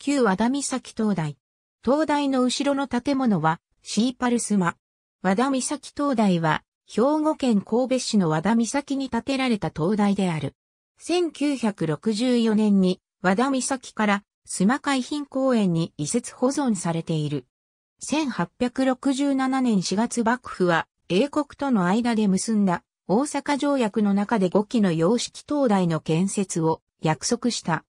旧和田岬灯台。灯台の後ろの建物は、シーパルスマ。和田岬灯台は、兵庫県神戸市の和田岬に建てられた灯台である。1964年に和田岬から須磨海浜公園に移設保存されている。1867年4月幕府は英国との間で結んだ大阪条約の中で5基の洋式灯台の建設を約束した。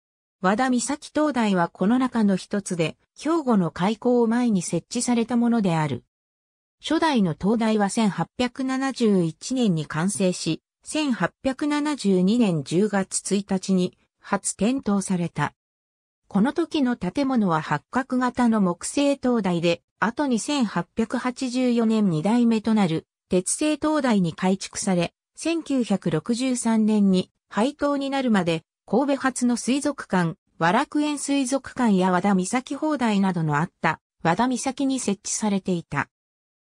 和田岬灯台はこの中の一つで、兵庫の開港を前に設置されたものである。初代の灯台は1871年に完成し、1872年10月1日に初点灯された。この時の建物は八角型の木製灯台で、後に1884年2代目となる鉄製灯台に改築され、1963年に廃灯になるまで神戸発の水族館、和楽園水族館や和田岬砲台などのあった和田岬に設置されていた。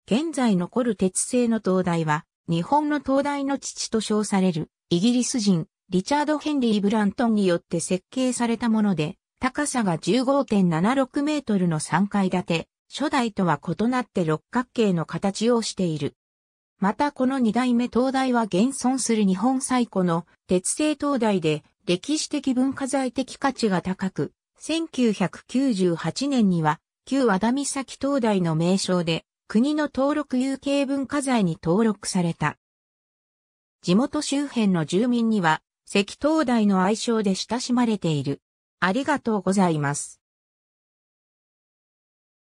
現在残る鉄製の灯台は、日本の灯台の父と称されるイギリス人リチャード・ヘンリー・ブラントンによって設計されたもので、高さが15.76メートルの3階建て、初代とは異なって六角形の形をしている。またこの二代目灯台は現存する日本最古の鉄製灯台で歴史的文化財的価値が高く、1998年には旧和田岬灯台の名称で国の登録有形文化財に登録された。地元周辺の住民には石灯台の愛称で親しまれている。ありがとうございます。